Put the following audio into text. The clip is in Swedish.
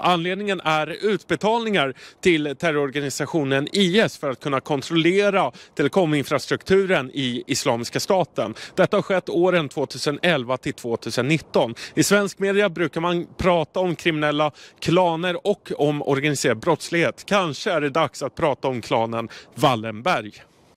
Anledningen är utbetalningar till terrororganisationen IS för att kunna kontrollera telekominfrastrukturen i Islamiska staten. Detta har skett åren 2011 till 2019. I svensk media brukar man prata om kriminella klaner och om organiserad brottslighet. Kanske är det dags att prata om klanen Wallenberg.